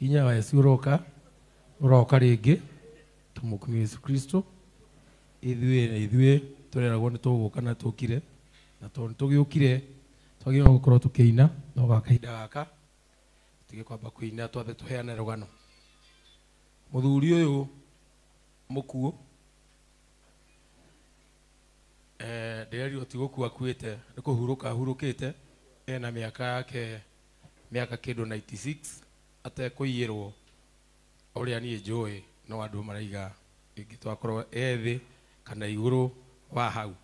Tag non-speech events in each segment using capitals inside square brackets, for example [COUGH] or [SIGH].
hinya wa Yesu uroka uroka ringi tumukumi Yesu Kristo ithuĩ na ithuĩ tũreragwo nĩ tũgũka na tũkire na tondũ nĩ tũgĩũkire twagĩrĩirwo gũkorwo tũkĩina no ga kahinda gaka tũtige kwamba kũina twathe tũheane rũgano mũthuri ũyũ mũkuũ eh, ndĩrerirwo ti gũkua akuĩte nĩ kũhurũka ahurũkĩte ena mĩaka yake mĩaka kĩndũ 96 atekwiyirwo uria nie njui no andu maraiga twakorwo ethi kana iguru wa hau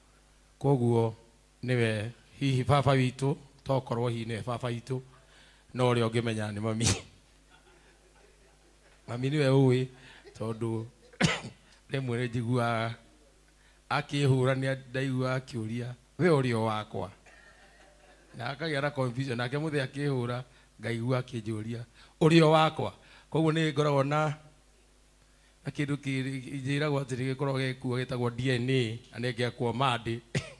koguo niwe hihi baba witu tokorwo hihi niwe baba witu no uria ungimenya ni mami [LAUGHS] mami niwe uwi tondu [COUGHS] rimwe ni njiguaga akihurania ndaigua akiuria we urio wakwa na akagĩa na confusion nake mũthĩ akĩhũra ngaigua akĩnjũria ũrĩo wakwa koguo ni ngoragwo na na kĩndũ njĩragwo atĩ gĩkoragwo gĩkuo gĩtagwo DNA na nĩ ngĩakwo mandĩ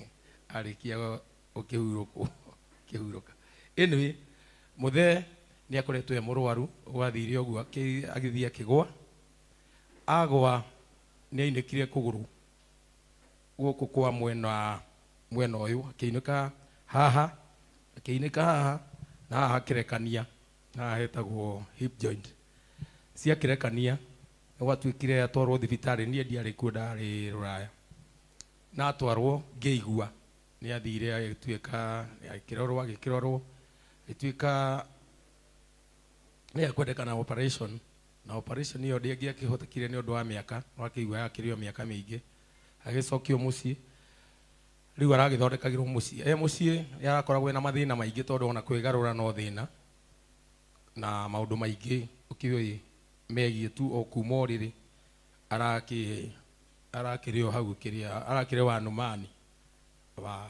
[LAUGHS] arĩkia gũkĩhurũkwo kĩhurũka anyway mũthee nĩ akoretwo e mũrwaru gwathire ũguo agithia kigwa agwa nĩ ainĩkire kuguru gũkũ kwa mwena mwena ũyũ akĩinĩka haha akĩinĩka haha na akirekania na hetagwo hip joint ciakirekania gwatuikire atwarwo ni niĩ ari kuda ndarĩ ruraya na atwarwo ngĩigua ni athire agĩtuĩka agĩkĩrorwo agĩkĩrorwo agĩtuĩka nĩ ekwendekana operation na operation ĩyo ndĩngĩakĩhotekire ni ũndũ wa miaka no akĩigua akĩrĩ miaka mingi mĩingĩ agĩcokio riu aragithondekagirwo mucii e mucii yarakoragwo na mathina maingi tondu ona kwigarura no thina na maundu maingi ukiwe megie tu o kuma uriri araki arakiri o hau kiria arakiri wa numani wa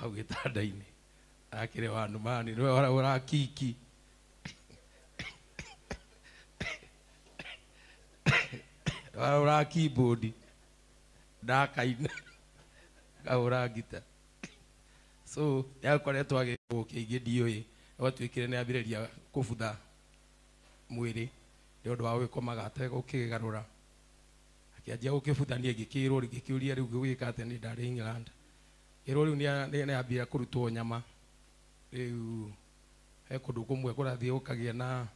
hau gitanda-ini arakiri wa numani niwe urakiki urakibodi ndakaina kahura ngita so yakoretwo agä kĩingĩ ndiũĩ agatuĩkire nä ambĩrĩria kũbutha mwĩrĩ nä ũndũ wa gwĩkomaga ategũkĩgarũra akĩanjia gũkĩbuthania ngĩkĩrwo ngĩkĩũria rĩu gwĩka atĩ ni ndarĩ England ĩrwo ne abira kurutwo nyama rĩu he kũndũ kumwe kurathi gũkagĩa na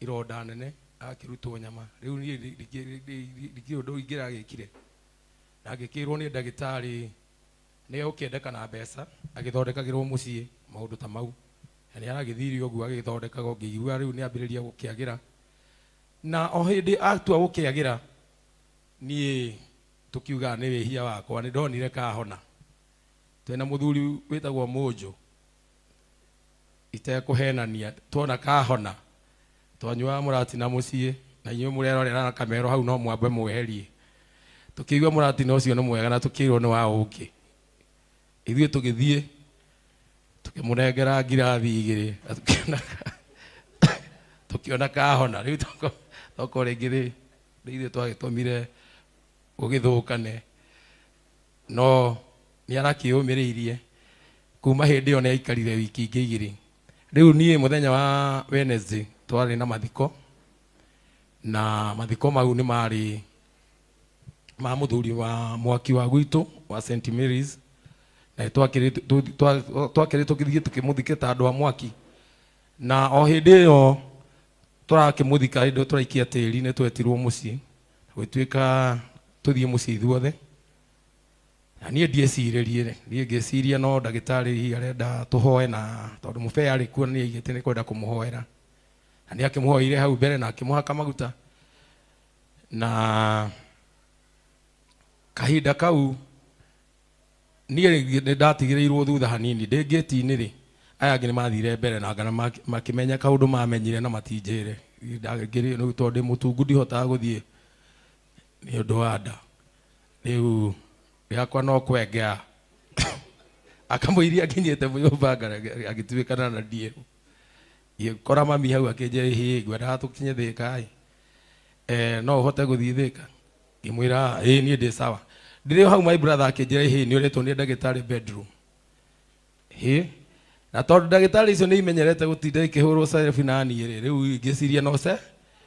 ironda nene akirutwo nyama rĩu niĩ ndikĩrĩ ũndũ ingĩragĩkire na agikirwo ni dagitari ni ukiendeka na mbeca agithondekagirwo mucii maundu ta mau na ni aragithiri uguo agithondekaga ngiigua riu ni ambiriria gukiagira na o hindi atua gukiagira nie tukiuga ni wihia wakwa ni ndonire kahona twena muthuri witagwo munju itekuhenania twona kahona twanyuaga murati na mucii na inyuĩ mũrerorera na kamero hau no mwambe mweherie tukiigua muratina cio ni mwega na tukirwo ni wa uki ithuĩ tugĩthiĩ tukĩmũnengera ngirathi igĩrĩ tũkĩona kahona rĩu toko rĩngĩ rĩ nĩ ithuĩ twagĩtũmire kane no nĩ arakĩyũmĩrĩirie kuma hĩndĩ ĩyo nĩ aikarire wiki ingĩ igĩrĩ rĩu niĩ mũthenya wa Wednesday twarĩ na mathiko na mathiko mau ni marĩ ma muthuri wa mwaki wa gwitu wa St Mary's na twakiri tukithie tukimuthike ta andu a mwaki na o hindi iyo turakimuthika hindi turaikia tiri ni twetirwo mucii gwituika tuthie mucii ithuothe na niä ndiecirä niä ngä ciria no ndagätarä hihi arenda tå hoe na tondå må bea arä kuo nä aigä te nä kwenda kå må hoera na nä akä må hoeire hau mbere na akä må haka maguta na kahinda kau niä nä ndatigä rä thutha hanini ndä ngä ti-inä rä aya angä nä mathire mbere na ngana makĩmenya kaå ndå mamenyire na matinjä re tondå ndä må tungu ndihotaga gå thiä nä å ndå wa nda rä u no kwengea [COUGHS] akamå iria akinyä te må nyåmba agä tuä kana na ndiä kora mami hau akä nje ngwendaga tå kinye thä kaä eh, no å hote gå thiä thä ka ngimwira ä niä ndä sawa ndä hau my brother akä hä nä å retwo nä ndagä bedroom hä na tondå ndagä tarä icio nä imenyerete gå tinda ikä hå rwo cerebi na rä rä u ngä ciria noce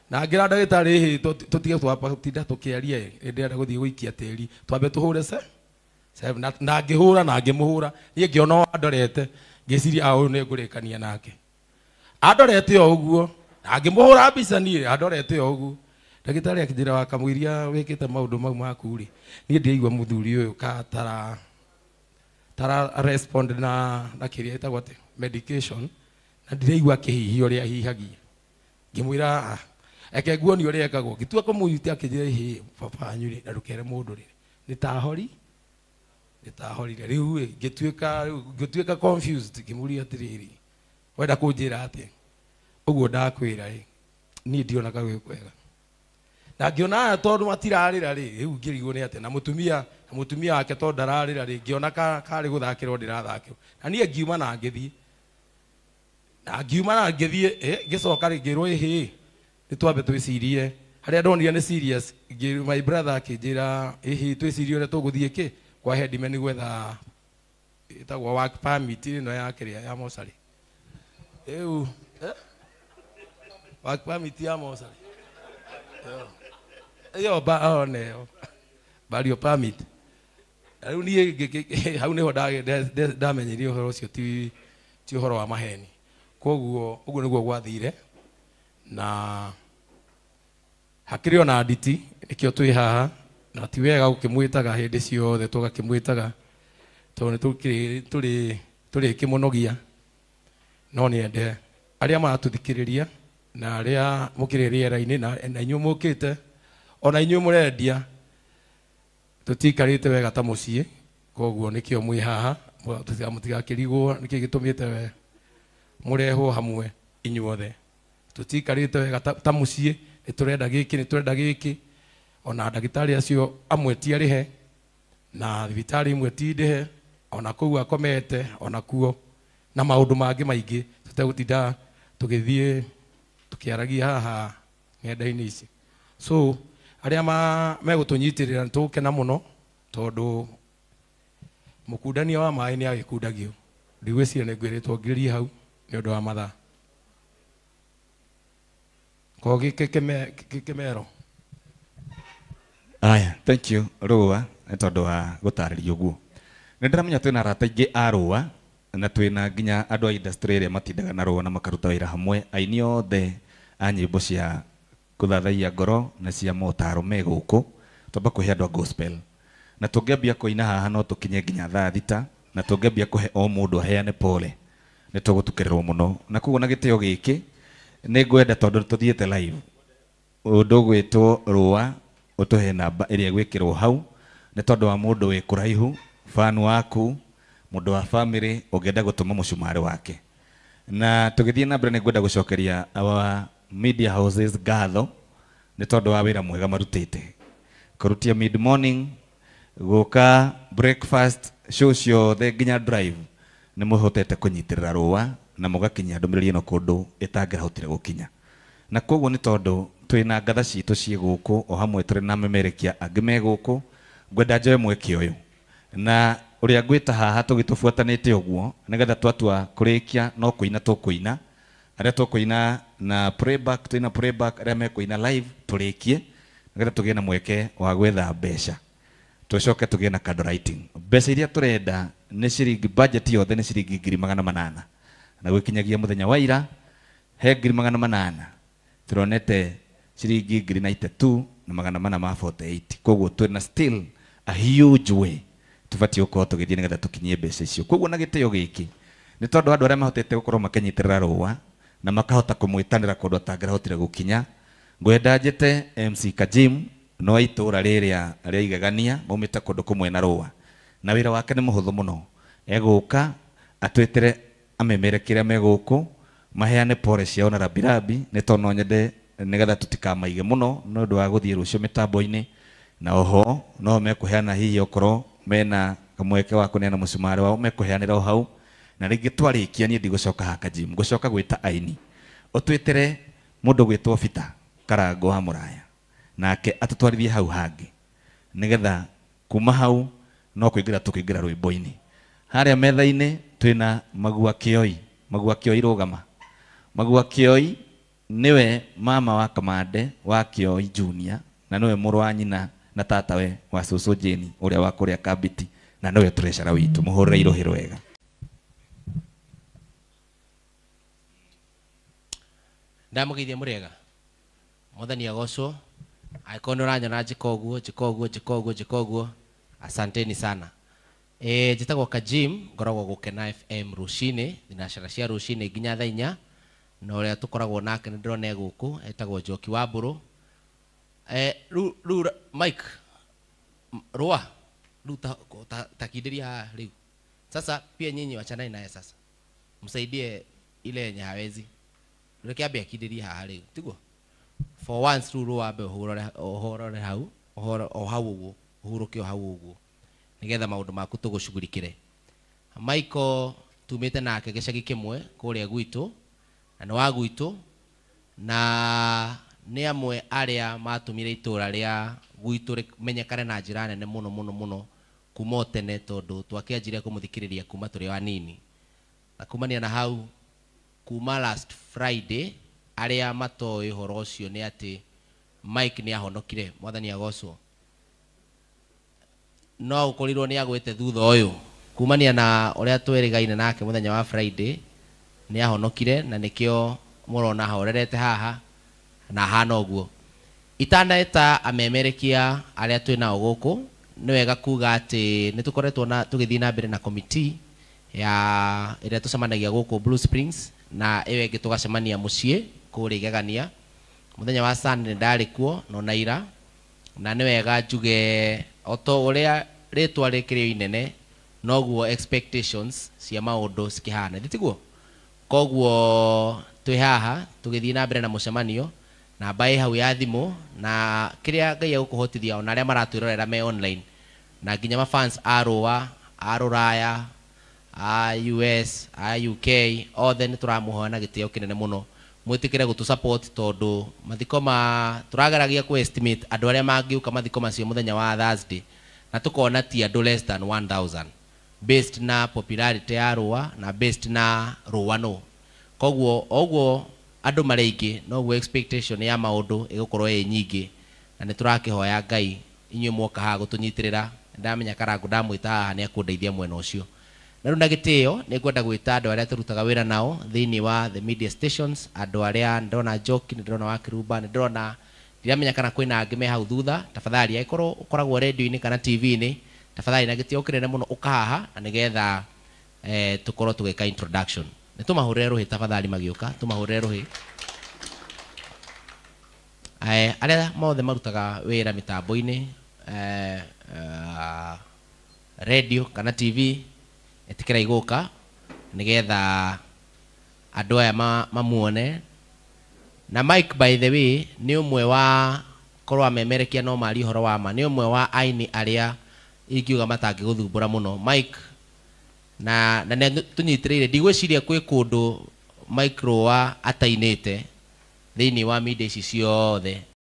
na ngä ra ndagä tarä hä tå tige twamba tinda tå kä arie ä ndä renda gå thiä gå ikia tĩri twambe tå hå re ce na ngä hå ra na ngä må hå ra niä ngä ona andorete ngä ciria å yå nä ngå rä kania nake andorete o å guo na ngä må hå ra mbica niä andorete o å guo ndagitari akinjira wa kamwiria wikite maundu mau maku ri nie ndiaigua muthuri uyu ka tara tara respond na na kiria itagwo ati medication na ndireigua akihihia uria hihagia ngimwira eke nguoni uria ekagwo ngitua kumunyutia akinjira hihi babanyu ri na ndukere mundu ri nitahori nitahorire riu ri ngituika ngituika confused ngimuria atiriri wenda kunjira ati uguo ndakwira ri nie ndionaga gwi kwega na ngĩona aya tondũ matirarĩra rĩ rĩu ngĩrigwo nĩ atĩ na mutumia na mũtumia wake tondũ ndararĩra rĩ ngĩona karĩ gũthakĩrwo ndĩrathakĩrwo na niĩ ngiuma na ngĩthiĩ na ngiuma na ngĩthiĩ ngĩcoka rĩ ngĩrwo ĩhĩ nĩ twambe twĩcirie harĩa ndonire nĩ serious my brother akĩnjĩra ĩhĩ twĩcirie ũrĩa tũgũthiĩ kĩ kwa headman gwetha ĩtagwo work permit ĩno ya kĩrĩa ya mocarĩ rĩu work permit ya mosari yeah yo ba one oh, bari permit rä u niä hau nä ho ndamenyeri å horo å cio ti å horo wa maheni koguo å guo nä guo gwathire na rä ona nditi nä kä o twä haha na ti wega gå kä mwä taga hä ndä ciothe gakä mwä taga tondå nä rä kä må nogia no nä ende arä a maratå thikä rä ria na arä a må kä rä rä erainä na inyuä må kä te ona inyu murendia tutikarite wega ta mũciĩ koguo nikio mwi haha kirigwo niki gitumite we mũrehwo hamwe inyuothe tutikarite wega ta mũciĩ nĩ giki gĩkĩ nĩ tũrenda ona dagitari acio amwe ti arĩhe na thibitarĩ imwe ti ndĩhe ona kũu akomete ona kuo na maũndũ mangi maingi tũtegũtinda tũgĩthiĩ tukiaragia haha ng'enda-inĩ ici so aria megåtånyitärä ra nä tåkena må no tondå må kundania wa maä nä agäkundagio ndigwä cira nä ngwä rä two ngirä hau nä å ndå wa mathaa ko gä aya thank you rå nä tondå wa gå tarä ria å guo nä ndä ramenya twä na arata aingä a rå na twä na nginya andå a industry ä rä a matindaga na rå na makaruta wä ra hamwe aini othe a nyä mbo cia kuthathaia ngoro na cia motaro me guku kuhe andu a gospel na tungiambia kuina haha no tukinye nginya thaa thita na tungiambia kuhe o mundu aheane pole nä tå gå tukä rä na koguo na gä tä o ngwenda tondå nä live thiä te å ndå he namba ä rä a hau nä tondå wa må ndå kuraihu fan waku må wa family rä å ngenda wake na tå na mbere nä ngwenda gucokeria cokeria media houses gatho nä tondå wa wä mwega marutä te kå mid morning gå breakfast show ciothe nginya drive nä må hotete kå nyitä rä ra na må gakinyia ndå mä rä ri ä no kå ndå ä tangä rahotire gå kinya na koguo nä tondå twä na ngatha citå ciä gå kå o hamwe tå rä na memerekia angä me gå kå ngwenda njoe mweke å yå na å rä a ngwä ta haha tå gä tå buatanä te å guo nä getha twatua kå rä kia no kå ina tå kå ina aria tukuina na playback tuina playback aria mekuina live turikie nigetha tugie na mweke wa gwetha mbeca tucoke tugie na card writing mbeca iria turenda ni ciringi budget yothe ni ciringi ngiri magana manana na gwikinyagia muthenya wa ira he ngiri magana manana turonete ciringi ngiri na itetu na magana mana ma 48 koguo twĩ na still a huge way tubatiĩ gũkorwo tũgĩthiĩ nĩgetha tũkinyie mbeca icio koguo na gĩtĩo gĩkĩ nĩ tondũ andũ arĩa mahotete gũkorwo makĩnyitĩrĩra rũa na makahota kumwitandira kundu atangirahotire gukinya ngwenda njite MC Kajim no itura riria ria igegania maumite kundu kumwe na rũa na wira wake ni muhuthu muno eguka atwitire amemerekire meguku maheane pore ciao na rabirabi ni tondũ no nyende nigetha tutikamaige muno no ndu wa guthie rucio mitamboini na oho no mekuheana hihi okorwo mena kamweke wa kuneana mucumari wao mekuheanira o hau na rĩngĩ twarĩkia niĩ ndigũcoka hakajimu ngũcoka gwĩta aini ũtwĩtĩre mũndũ gwĩtwo bita karango wa mũraya nake atũtwarithie hau hangĩ nĩgetha kuma hau no kũingĩra tũkĩingĩra rwĩmbo-inĩ harĩa metha-inĩ twĩna magua kĩoi magua kĩoi rũgama magua kĩoi nĩwe mama wa kamande wa kĩoi junior na nĩwe mũrũ wa nyina na tatawe wa cũcũ jeni ũrĩa wa kũrĩa kabiti na nĩwe tũrecera witũ mũhũrĩre irũhĩ rwega ndamugeithie murega muthani agocwo angĩkorwo nĩ ũranyona njĩka ũguo njĩka ũguo njĩka ũguo asanteni sana e, njĩtagwo jim ngoragwo gũkena fm rũcinĩ thinacara cia rũcinĩ nginya thaa inya na ũrĩa tũkoragwo nake nĩ ndĩrona egũkũ etagwo njoki wa mbũrũ e, mike rua rĩu takindĩria sasa pia nyinyi wachanani naye sasa msaidie ile yenye hawezi reke ambe akindĩrie haha rĩu tigo for once rĩu rũambe ũhorore hau o hau ũguo ũhurũke o hau ũguo nĩgetha maũndũ maku tũgũcugurikĩre Michael tumĩte nake gĩcagi kĩmwe kũrĩa gwitũ na nĩ wa gwitũ na nĩ amwe arĩa matũmire itũra rĩa gwitũ rĩmenyekane na njĩra nene mũno mũno mũno kuma o tene tondũ twakĩanjire kũmũthikĩrĩria kuma tũrĩ o anini na kumania na hau kuma last friday aria matoä horo åcio nä atä mike nä ahonokire mwathani agocwo no å ni agwete nä agwä te thutha å kumania na å rä a gaine nake må wa friday nä ahonokire na nikio murona o må horerete haha na hana å guo amemerekia arä a twä nao nä wega kuga ati ni tå na tå gä na mbere na komiti ya ä rä a tå cemanagia gå kå na ĩyo ĩngĩ tũgacemania mũciĩ kũrĩa igegania muthenya wa Sunday ndarĩ kuo no naira na nĩ wega njuge o ta rä rĩtwa rä inene noguo expectations cia maũndũ hana tiguo koguo twĩ haha tũgĩthiĩ na mbere na mũcemanio namba ĩ hau ya thimũ na kĩrĩa ngai egũkũhotithia ona maratwä rorera me online na nginya mafans a rũa a US UK othe nä tå ramå na gä tä o kä nene må no mwä tä kä re gå tå tondå mathiko ma tå rageragia kå andå arä a mangä å ka mathiko macio må thenya wa thursday na tå kona ti andå less than 1000 based na popularity ya rå na based na rå wa no koguo oguo andå marä aingä noguo expectation ya maå ndå ä gå korwo ä nyingä na nä tå rakä hoya ngai inyuä mwoka haha gå tå nyitä rä ra ndamenya karangu ndamwä ta haha nä akå ndeithia mwena å cio na rä na gä tä ä nä gwĩta andå arĩa tũrutaga wĩra nao thĩinĩ wa the media stations andå arĩa ndona joki nä ndĩrona wakirumba nä ndĩrona ndiramenya kana kwĩna angĩ me hau thutha tafadhali angĩkorwo ũkoragwo redio-inĩ kana tv-inĩ tafadhali na gĩtĩo kĩnene mũno ũkahaha na nĩgetha eh, tũkorwo tũgĩka introduction nĩ tũmahũrĩre rũhĩ tafadhali magĩũka tũmahũrĩre rũhĩ eh, arĩa mothe marutaga wĩra mĩtambo-inĩ eh, uh, eh, radio kana tv etikira igoka nigetha andu aya mamuone na Mike by the way ni umwe wa korwo amemerekia no mari horo wa ma ni umwe wa aini aria ingiuga matangiguthumbura muno Mike na na tunyitirire ndigwiciria kwi kundu micro wa atainĩte thĩinĩ wa media ici ciothe